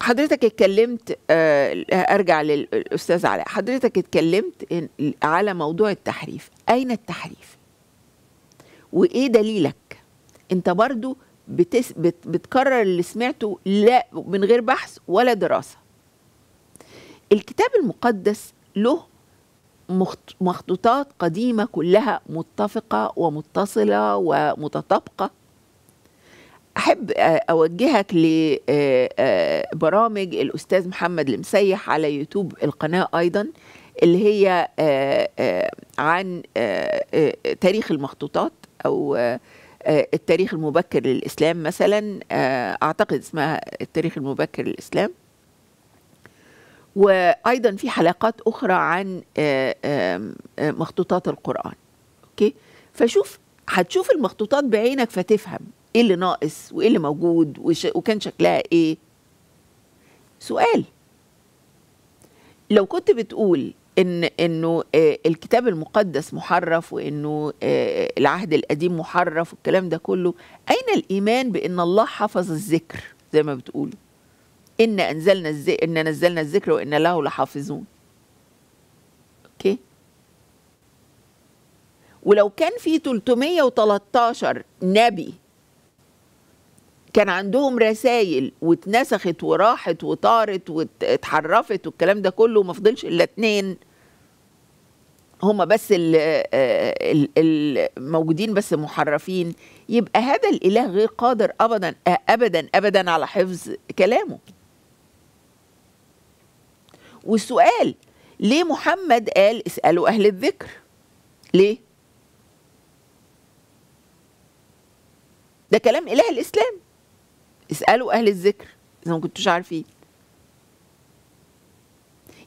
حضرتك اتكلمت آه، أرجع للأستاذ علاء حضرتك اتكلمت على موضوع التحريف أين التحريف وإيه دليلك أنت برضو بتس بت بتكرر اللي سمعته لا من غير بحث ولا دراسة الكتاب المقدس له مخطوطات قديمة كلها متفقة ومتصلة ومتطابقة أحب آه، أوجهك لبرامج آه، آه، الأستاذ محمد المسيح على يوتيوب القناة أيضا اللي هي عن تاريخ المخطوطات أو التاريخ المبكر للإسلام مثلا أعتقد اسمها التاريخ المبكر للإسلام وايضا في حلقات اخرى عن آه، مخطوطات القران اوكي فشوف هتشوف المخطوطات بعينك فتفهم ايه اللي ناقص وايه اللي موجود وش وكان شكلها ايه سؤال لو كنت بتقول ان انه آه، الكتاب المقدس محرف وانه آه، العهد القديم محرف والكلام ده كله اين الايمان بان الله حفظ الذكر زي ما بتقولوا إن أنزلنا الذكر إن نزلنا الذكر وإن له لحافظون أوكي ولو كان في 313 نبي كان عندهم رسائل واتنسخت وراحت وطارت واتحرفت والكلام ده كله وما فضلش الا اتنين هما بس الموجودين بس محرفين يبقى هذا الاله غير قادر ابدا ابدا ابدا على حفظ كلامه والسؤال ليه محمد قال اسألوا أهل الذكر ليه ده كلام إله الإسلام اسألوا أهل الذكر إذا ما كنتوش عارفين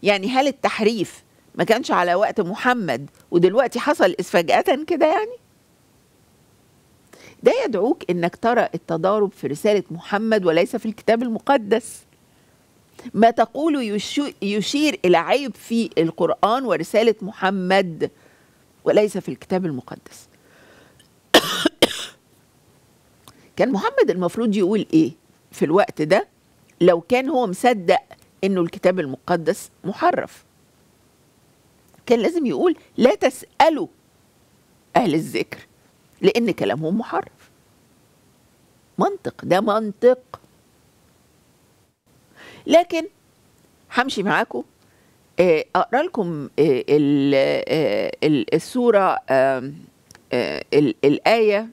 يعني هل التحريف ما كانش على وقت محمد ودلوقتي حصل فجأة كده يعني ده يدعوك انك ترى التضارب في رسالة محمد وليس في الكتاب المقدس ما تقول يشير إلى عيب في القرآن ورسالة محمد وليس في الكتاب المقدس [COUGHS] كان محمد المفروض يقول إيه في الوقت ده لو كان هو مصدق إنه الكتاب المقدس محرف كان لازم يقول لا تسألوا أهل الذكر لأن كلامهم محرف منطق ده منطق لكن همشي معاكم آه، اقرا لكم آه، آه، السوره الايه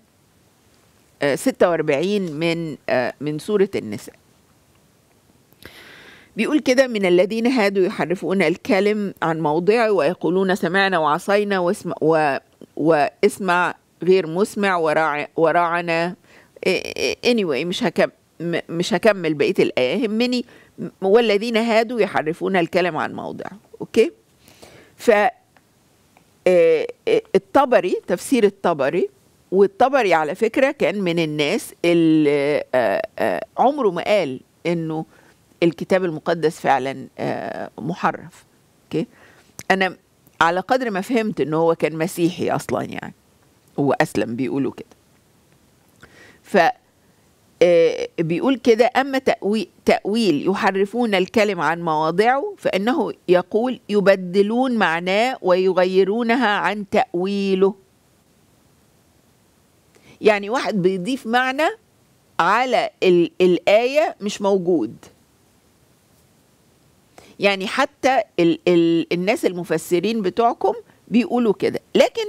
46 من من سوره النساء بيقول كده من الذين هادوا يحرفون الكلم عن موضعه ويقولون سمعنا وعصينا واسمع و واسمع غير مسمع وراع وراعنا anyway مش هكمل مش هكمل بقيه الايه يهمني والذين هادوا يحرفون الكلام عن موضعه اوكي ف آه، آه، الطبري تفسير الطبري والطبري على فكرة كان من الناس اللي آه، عمره ما قال إنه الكتاب المقدس فعلا محرف أوكي أنا على قدر ما فهمت إنه هو كان مسيحي أصلا يعني هو أسلم بيقولوا كده ف آه، بيقول كده أما تأويل, يحرفون الكلم عن مواضعه فإنه يقول يبدلون معناه ويغيرونها عن تأويله يعني واحد بيضيف معنى على ال الآية مش موجود يعني حتى ال ال الناس المفسرين بتوعكم بيقولوا كده لكن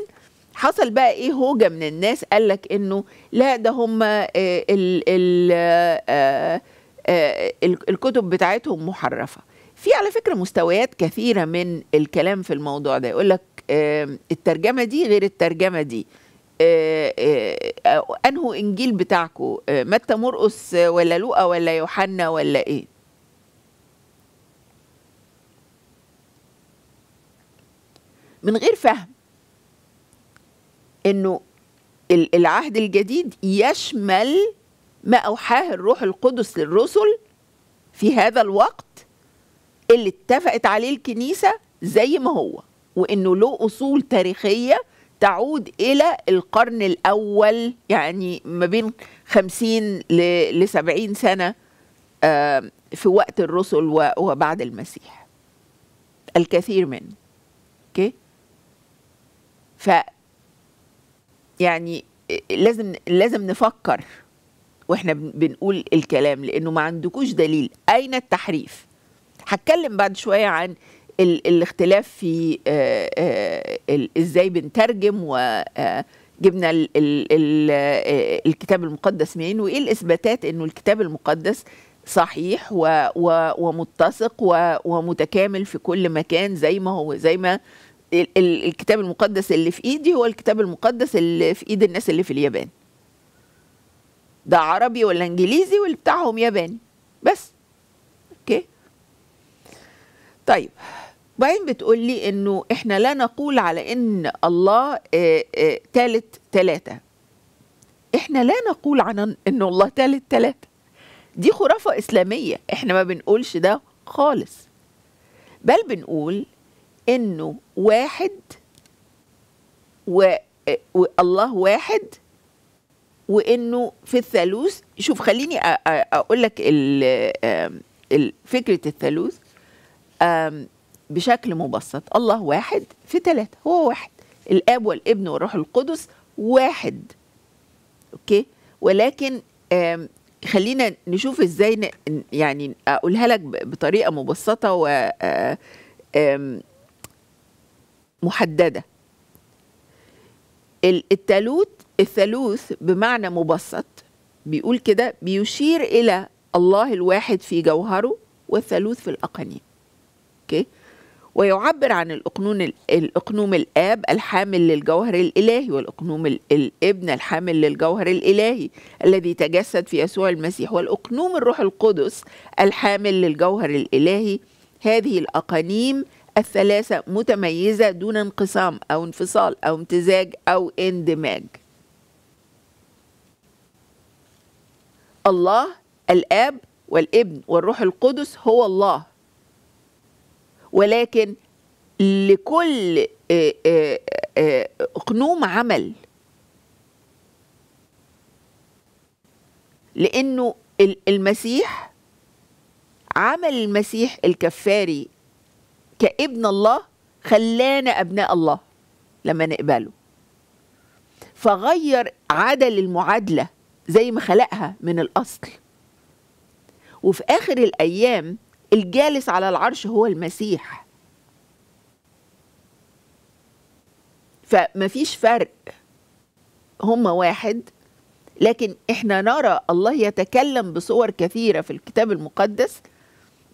حصل بقى ايه هوجه من الناس قال لك انه لا ده هم آه، ال آه، آه، ال الكتب بتاعتهم محرفه في على فكره مستويات كثيره من الكلام في الموضوع ده يقول لك الترجمه دي غير الترجمه دي انه انجيل بتاعكم متى مرقس ولا لوقا ولا يوحنا ولا ايه من غير فهم انه العهد الجديد يشمل ما اوحاه الروح القدس للرسل في هذا الوقت اللي اتفقت عليه الكنيسه زي ما هو وانه له اصول تاريخيه تعود الى القرن الاول يعني ما بين 50 ل 70 سنه في وقت الرسل وبعد المسيح الكثير منه اوكي okay. يعني لازم لازم نفكر واحنا بنقول الكلام لانه ما عندكوش دليل اين التحريف هتكلم بعد شويه عن الاختلاف في آآ آه، آآ آه، ازاي بنترجم وجبنا آه، الكتاب المقدس منين وايه الاثباتات انه الكتاب المقدس صحيح و و ومتسق و ومتكامل في كل مكان زي ما هو زي ما الكتاب المقدس اللي في ايدي هو الكتاب المقدس اللي في ايد الناس اللي في اليابان ده عربي ولا انجليزي واللي بتاعهم ياباني بس اوكي طيب وبعدين بتقول لي انه احنا لا نقول على ان الله ثالث آه، آه، ثلاثه احنا لا نقول عن ان الله ثالث ثلاثه دي خرافه اسلاميه احنا ما بنقولش ده خالص بل بنقول انه واحد و... والله واحد وانه في الثالوث شوف خليني اقول لك فكره الثالوث بشكل مبسط الله واحد في ثلاثه هو واحد الاب والابن والروح القدس واحد اوكي ولكن خلينا نشوف ازاي يعني اقولها لك بطريقه مبسطه و محددة التالوت الثالوث بمعنى مبسط بيقول كده بيشير إلى الله الواحد في جوهره والثالوث في الأقانيم أوكي ويعبر عن الأقنون الأقنوم الآب الحامل للجوهر الإلهي والأقنوم الابن الحامل للجوهر الإلهي الذي تجسد في يسوع المسيح والأقنوم الروح القدس الحامل للجوهر الإلهي هذه الأقانيم الثلاثة متميزة دون انقسام أو انفصال أو امتزاج أو اندماج الله الآب والابن والروح القدس هو الله ولكن لكل آه، آه، آه، قنوم عمل لأنه المسيح عمل المسيح الكفاري كابن الله خلانا ابناء الله لما نقبله فغير عدل المعادله زي ما خلقها من الاصل وفي اخر الايام الجالس على العرش هو المسيح فمفيش فرق هم واحد لكن احنا نرى الله يتكلم بصور كثيره في الكتاب المقدس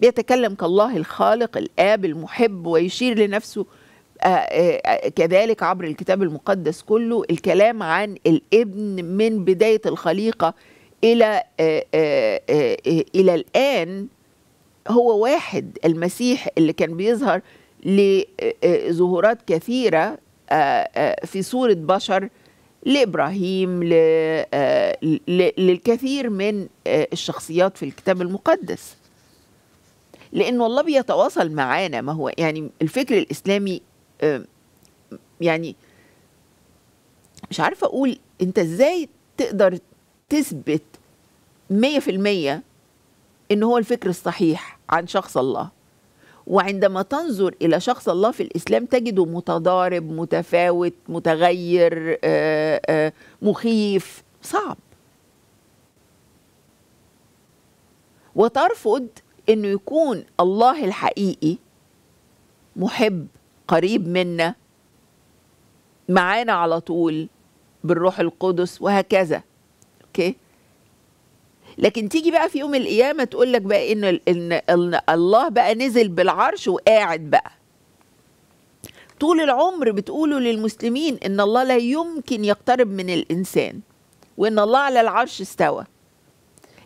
بيتكلم كالله الخالق الآب المحب ويشير لنفسه آه، آه، آه، كذلك عبر الكتاب المقدس كله الكلام عن الابن من بداية الخليقة إلى إلى الآن هو واحد المسيح اللي كان بيظهر لظهورات كثيرة في صورة بشر لإبراهيم للكثير من الشخصيات في الكتاب المقدس لأن الله بيتواصل معانا ما هو يعني الفكر الإسلامي يعني مش عارفة أقول أنت إزاي تقدر تثبت مية في المية إن هو الفكر الصحيح عن شخص الله وعندما تنظر إلى شخص الله في الإسلام تجده متضارب متفاوت متغير مخيف صعب وترفض انه يكون الله الحقيقي محب قريب منا معانا على طول بالروح القدس وهكذا اوكي لكن تيجي بقى في يوم القيامه تقول لك بقى ان ان الله بقى نزل بالعرش وقاعد بقى طول العمر بتقولوا للمسلمين ان الله لا يمكن يقترب من الانسان وان الله على العرش استوى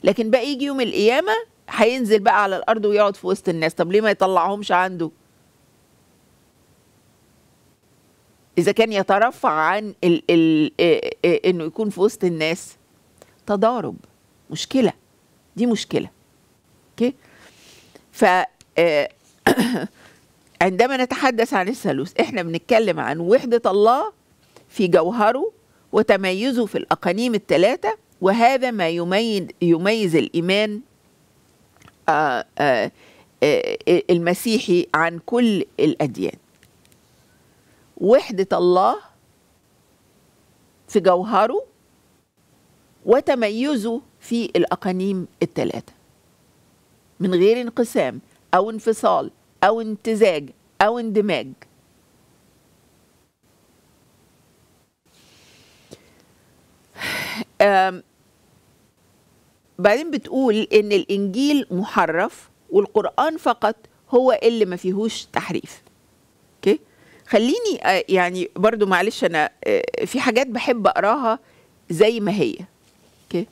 لكن بقى يجي يوم القيامه هينزل بقى على الارض ويقعد في وسط الناس طب ليه ما يطلعهمش عنده اذا كان يترفع عن الـ الـ انه يكون في وسط الناس تضارب مشكله دي مشكله اوكي ف آه، [CLEARS THROAT] عندما نتحدث عن الثالوث احنا بنتكلم عن وحده الله في جوهره وتميزه في الاقانيم الثلاثه وهذا ما يميز يميز الايمان آه، آه، آه، المسيحي عن كل الأديان وحدة الله في جوهره وتميزه في الأقانيم الثلاثة من غير انقسام أو انفصال أو امتزاج أو اندماج بعدين بتقول ان الانجيل محرف والقران فقط هو اللي ما فيهوش تحريف اوكي خليني آه، يعني برضو معلش انا آه، في حاجات بحب اقراها زي ما هي اوكي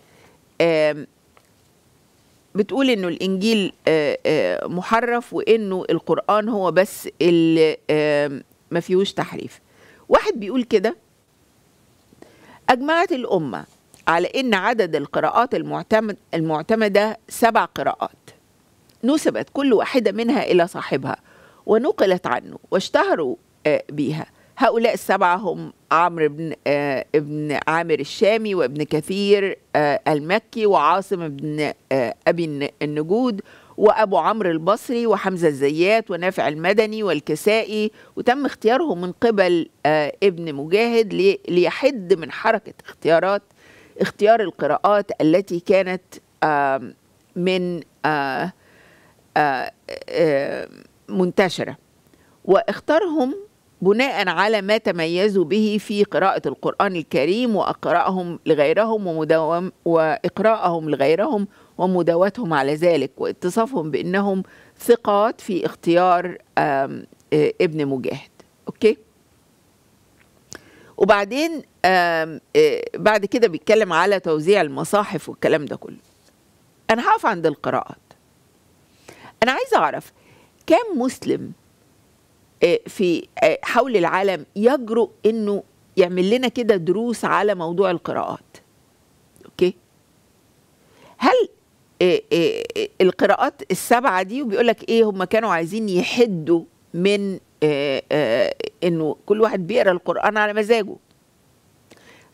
بتقول انه الانجيل آه، محرف وانه القران هو بس اللي ما فيهوش تحريف واحد بيقول كده اجمعت الامه على أن عدد القراءات المعتمد المعتمدة سبع قراءات نسبت كل واحدة منها إلى صاحبها ونقلت عنه واشتهروا آه، بها هؤلاء السبعة هم عمرو بن آه، ابن عامر الشامي وابن كثير آه، المكي وعاصم بن أبي النجود وأبو عمرو البصري وحمزة الزيات ونافع المدني والكسائي وتم اختيارهم من قبل ابن مجاهد ليحد من حركة اختيارات اختيار القراءات التي كانت من آه، آه، آه، منتشره واختارهم بناء على ما تميزوا به في قراءة القرآن الكريم وأقرأهم لغيرهم ومداوم وإقراءهم لغيرهم ومداوتهم على ذلك واتصافهم بأنهم ثقات في اختيار ابن مجاهد وبعدين آه، بعد كده بيتكلم على توزيع المصاحف والكلام ده كله انا هقف عند القراءات انا عايزه اعرف كم مسلم آه، في آه، حول العالم يجرؤ انه يعمل لنا كده دروس على موضوع القراءات اوكي هل القراءات السبعه دي وبيقول لك ايه هم كانوا عايزين يحدوا من آه، آه، انه كل واحد بيقرا القران على مزاجه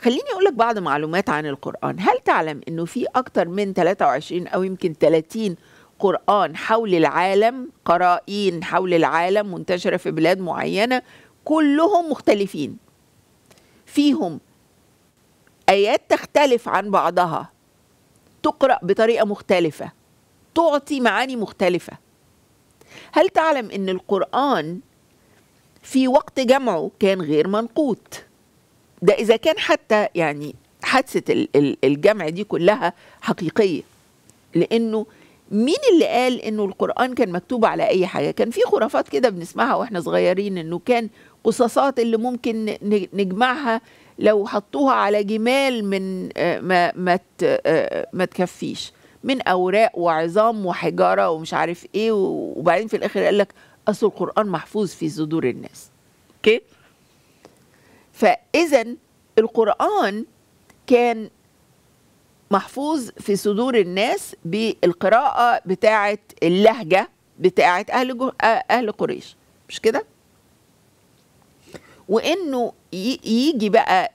خليني اقول لك بعض معلومات عن القران هل تعلم انه في اكتر من 23 او يمكن 30 قران حول العالم قرائين حول العالم منتشره في بلاد معينه كلهم مختلفين فيهم ايات تختلف عن بعضها تقرا بطريقه مختلفه تعطي معاني مختلفه هل تعلم ان القران في وقت جمعه كان غير منقوط ده إذا كان حتى يعني حادثة الجمع دي كلها حقيقية لأنه مين اللي قال انه القران كان مكتوب على اي حاجه كان في خرافات كده بنسمعها واحنا صغيرين انه كان قصاصات اللي ممكن نجمعها لو حطوها على جمال من آه، ما ما آه، ما تكفيش من اوراق وعظام وحجاره ومش عارف ايه وبعدين في الاخر قال لك اصل القران محفوظ في صدور الناس اوكي فاذا القران كان محفوظ في صدور الناس بالقراءه بتاعه اللهجه بتاعه اهل جو... اهل قريش مش كده وانه يجي بقى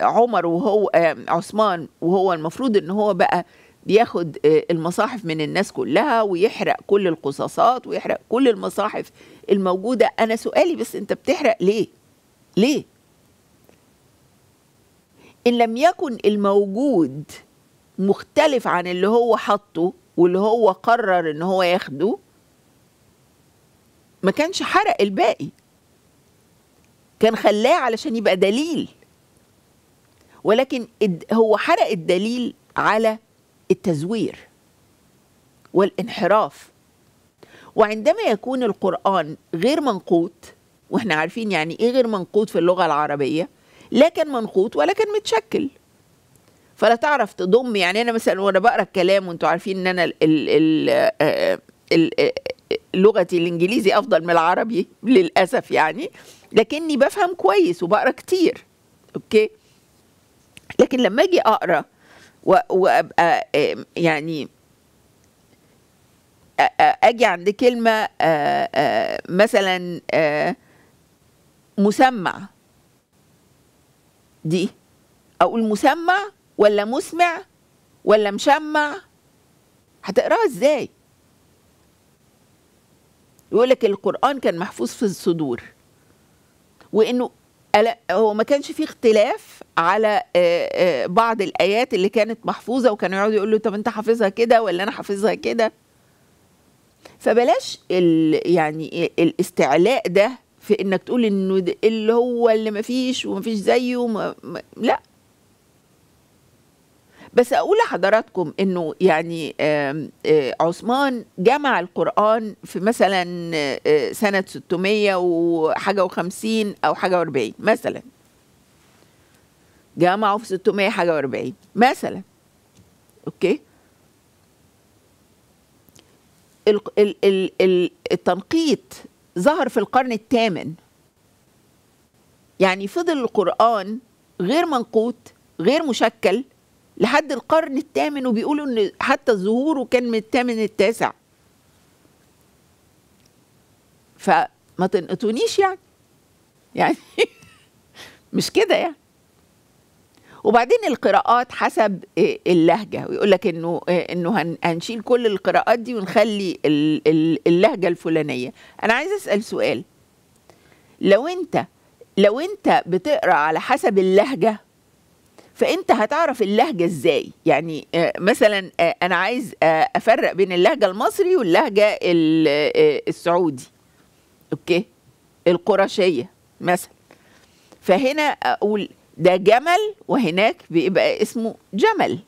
عمر وهو عثمان وهو المفروض ان هو بقى ياخد آه، المصاحف من الناس كلها ويحرق كل القصاصات ويحرق كل المصاحف الموجودة أنا سؤالي بس أنت بتحرق ليه؟ ليه؟ إن لم يكن الموجود مختلف عن اللي هو حطه واللي هو قرر إن هو ياخده ما كانش حرق الباقي كان خلاه علشان يبقى دليل ولكن هو حرق الدليل على التزوير والانحراف وعندما يكون القرآن غير منقوط واحنا عارفين يعني ايه غير منقوط في اللغة العربية لا كان منقوط ولا كان متشكل فلا تعرف تضم يعني انا مثلا وانا بقرا الكلام وانتوا عارفين ان انا آه، آه، آه، لغتي الانجليزي افضل من العربي للاسف يعني لكني بفهم كويس وبقرا كتير اوكي لكن لما اجي اقرا وابقى يعني اجي عند كلمه مثلا مسمع دي اقول مسمع ولا مسمع ولا مشمع هتقراها ازاي يقول لك القران كان محفوظ في الصدور وانه هو ما كانش في اختلاف على آه، آه، بعض الايات اللي كانت محفوظه وكانوا يقعدوا يقولوا طب انت حافظها كده ولا انا حافظها كده فبلاش ال يعني الاستعلاء ده في انك تقول انه اللي هو اللي ما فيش وما فيش زيه لا بس اقول لحضراتكم انه يعني آه، عثمان جمع القران في مثلا آه، سنه 600 وحاجه و50 او حاجه و40 مثلا جمعه في 600 حاجه و40 مثلا اوكي التنقيط ظهر في القرن الثامن يعني فضل القرآن غير منقوط غير مشكل لحد القرن الثامن وبيقولوا ان حتى ظهوره كان من الثامن التاسع فما تنقطونيش يعني يعني [LAUGHS] مش كده يعني وبعدين القراءات حسب اللهجه ويقول لك انه انه هنشيل كل القراءات دي ونخلي اللهجه الفلانيه انا عايز اسال سؤال لو انت لو انت بتقرا على حسب اللهجه فانت هتعرف اللهجه ازاي يعني آه، مثلا آه، انا عايز آه، افرق بين اللهجه المصري واللهجه السعودي اوكي القرشيه مثلا فهنا اقول ده جمل وهناك بيبقى اسمه جمل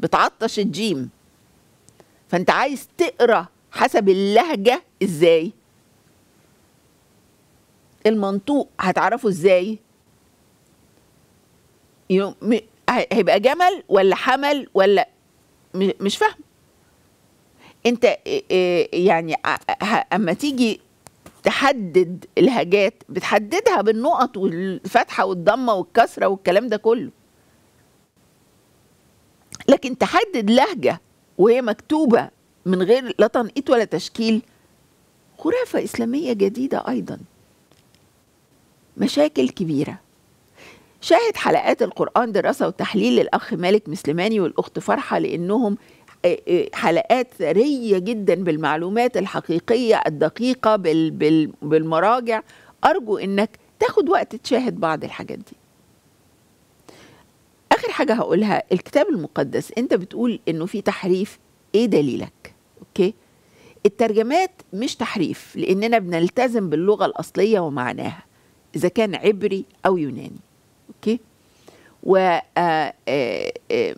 بتعطش الجيم فانت عايز تقرا حسب اللهجه ازاي المنطوق هتعرفه ازاي هيبقى جمل ولا حمل ولا مش فاهم انت يعني اما تيجي تحدد الهجات بتحددها بالنقط والفتحه والضمه والكسره والكلام ده كله لكن تحدد لهجه وهي مكتوبه من غير لا تنقيط ولا تشكيل خرافه اسلاميه جديده ايضا مشاكل كبيره شاهد حلقات القرآن دراسة وتحليل للأخ مالك مسلماني والأخت فرحة لأنهم آه، آه، حلقات ثرية جدا بالمعلومات الحقيقية الدقيقة بالمراجع أرجو أنك تاخد وقت تشاهد بعض الحاجات دي آخر حاجة هقولها الكتاب المقدس أنت بتقول أنه في تحريف إيه دليلك أوكي الترجمات مش تحريف لأننا بنلتزم باللغة الأصلية ومعناها إذا كان عبري أو يوناني اوكي و آه، آه، آه،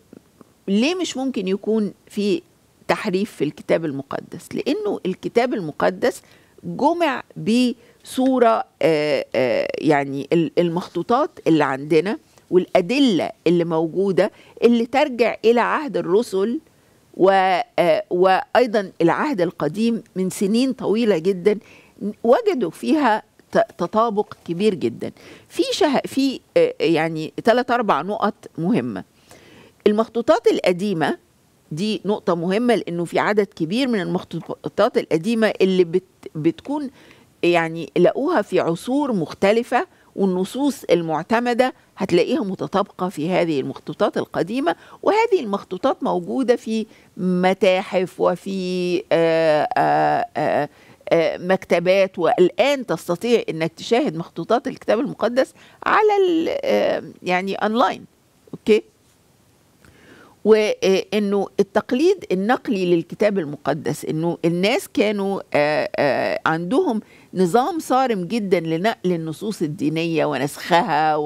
ليه مش ممكن يكون في تحريف في الكتاب المقدس لانه الكتاب المقدس جمع بصوره يعني المخطوطات اللي عندنا والادله اللي موجوده اللي ترجع الى عهد الرسل و وايضا العهد القديم من سنين طويله جدا وجدوا فيها تطابق كبير جدا في شه... في آه، يعني ثلاث اربع نقط مهمه المخطوطات القديمه دي نقطه مهمه لانه في عدد كبير من المخطوطات القديمه اللي بت... بتكون يعني لقوها في عصور مختلفه والنصوص المعتمده هتلاقيها متطابقه في هذه المخطوطات القديمه وهذه المخطوطات موجوده في متاحف وفي آآ آه، آآ آه، آه، مكتبات والان تستطيع انك تشاهد مخطوطات الكتاب المقدس على آه، يعني اونلاين اوكي وانه التقليد النقلي للكتاب المقدس انه الناس كانوا آه، عندهم نظام صارم جدا لنقل النصوص الدينيه ونسخها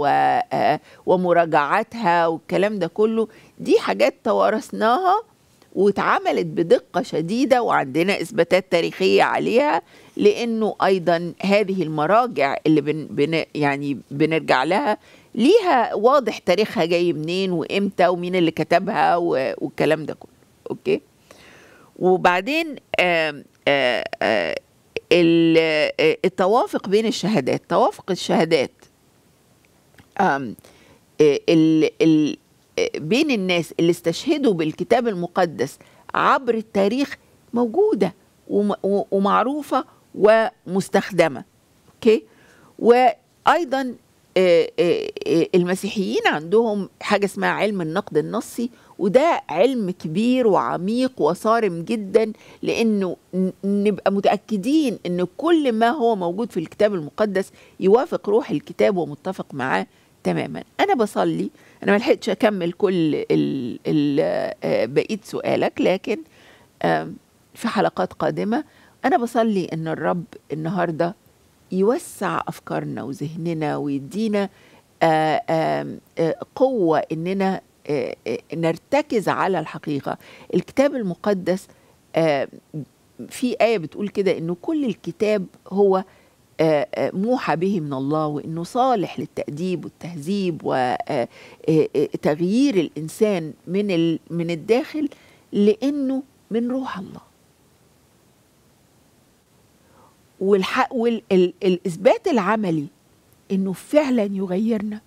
ومراجعتها والكلام ده كله دي حاجات توارثناها واتعملت بدقة شديدة وعندنا إثباتات تاريخية عليها لأنه أيضا هذه المراجع اللي بن بن يعني بنرجع لها ليها واضح تاريخها جاي منين وإمتى ومين اللي كتبها والكلام ده كله أوكي وبعدين التوافق بين الشهادات توافق الشهادات ال ال بين الناس اللي استشهدوا بالكتاب المقدس عبر التاريخ موجودة ومعروفة ومستخدمة أوكي وأيضا المسيحيين عندهم حاجة اسمها علم النقد النصي وده علم كبير وعميق وصارم جدا لأنه نبقى متأكدين أن كل ما هو موجود في الكتاب المقدس يوافق روح الكتاب ومتفق معاه تماما أنا بصلي انا ما لحقتش اكمل كل ال ال آه، بقيه سؤالك لكن في حلقات قادمه انا بصلي ان الرب النهارده يوسع افكارنا وذهننا ويدينا آه، آه، قوه اننا نرتكز على الحقيقه الكتاب المقدس في ايه بتقول كده انه كل الكتاب هو آه، آه، موحى به من الله وانه صالح للتاديب والتهذيب وتغيير آه، الانسان من من الداخل لانه من روح الله والحق والاثبات العملي انه فعلا يغيرنا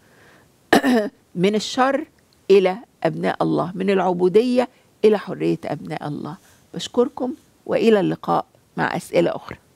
[COUGHS] من الشر الى ابناء الله من العبوديه الى حريه ابناء الله بشكركم والى اللقاء مع اسئله اخرى